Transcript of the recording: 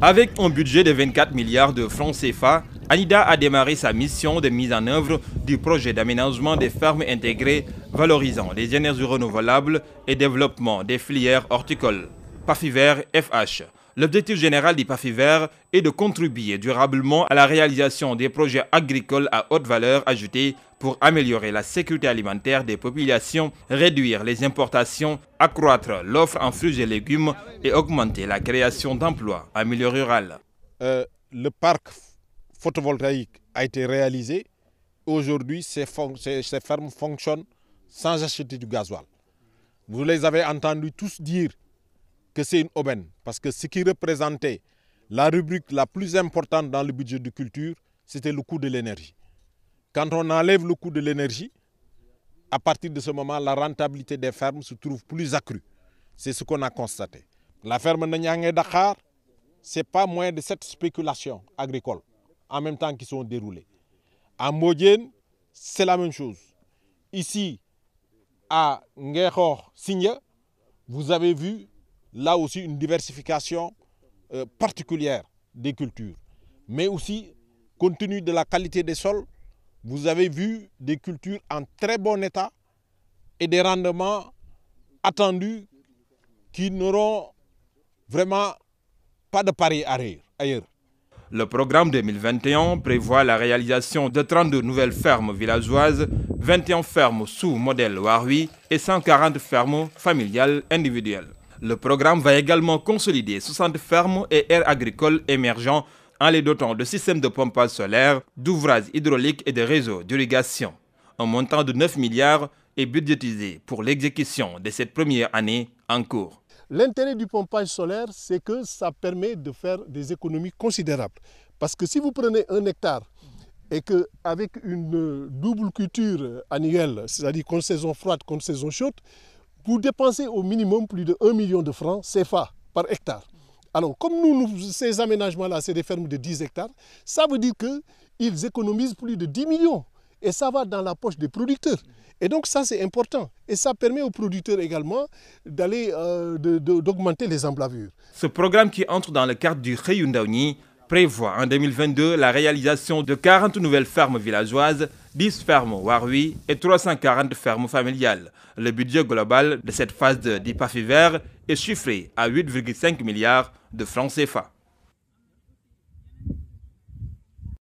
Avec un budget de 24 milliards de francs CFA, Anida a démarré sa mission de mise en œuvre du projet d'aménagement des fermes intégrées valorisant les énergies renouvelables et développement des filières horticoles. PAFI FH. L'objectif général du PAFI est de contribuer durablement à la réalisation des projets agricoles à haute valeur ajoutée pour améliorer la sécurité alimentaire des populations, réduire les importations, accroître l'offre en fruits et légumes et augmenter la création d'emplois en milieu rural. Euh, le parc photovoltaïque a été réalisé. Aujourd'hui, ces, ces fermes fonctionnent sans acheter du gasoil. Vous les avez entendus tous dire que c'est une aubaine, parce que ce qui représentait la rubrique la plus importante dans le budget de culture, c'était le coût de l'énergie. Quand on enlève le coût de l'énergie, à partir de ce moment, la rentabilité des fermes se trouve plus accrue. C'est ce qu'on a constaté. La ferme de Dakar, ce n'est pas moins de cette spéculation agricole en même temps qu'ils sont déroulés. À Modienne, c'est la même chose. Ici, à Ngehor signe vous avez vu là aussi une diversification euh, particulière des cultures. Mais aussi, compte tenu de la qualité des sols, vous avez vu des cultures en très bon état et des rendements attendus qui n'auront vraiment pas de pari ailleurs. Le programme 2021 prévoit la réalisation de 32 nouvelles fermes villageoises, 21 fermes sous modèle Warui et 140 fermes familiales individuelles. Le programme va également consolider 60 fermes et aires agricoles émergents en les dotant de systèmes de pompage solaire, d'ouvrages hydrauliques et de réseaux d'irrigation. Un montant de 9 milliards est budgétisé pour l'exécution de cette première année en cours. L'intérêt du pompage solaire, c'est que ça permet de faire des économies considérables. Parce que si vous prenez un hectare et qu'avec une double culture annuelle, c'est-à-dire qu'on saison froide, contre saison chaude, vous dépensez au minimum plus de 1 million de francs CFA par hectare. Alors, comme nous, ces aménagements-là, c'est des fermes de 10 hectares, ça veut dire qu'ils économisent plus de 10 millions. Et ça va dans la poche des producteurs. Et donc ça, c'est important. Et ça permet aux producteurs également d'aller euh, d'augmenter les emblavures. Ce programme qui entre dans le cadre du Réunion prévoit en 2022 la réalisation de 40 nouvelles fermes villageoises, 10 fermes Warui et 340 fermes familiales. Le budget global de cette phase de vert est chiffré à 8,5 milliards de francs CFA.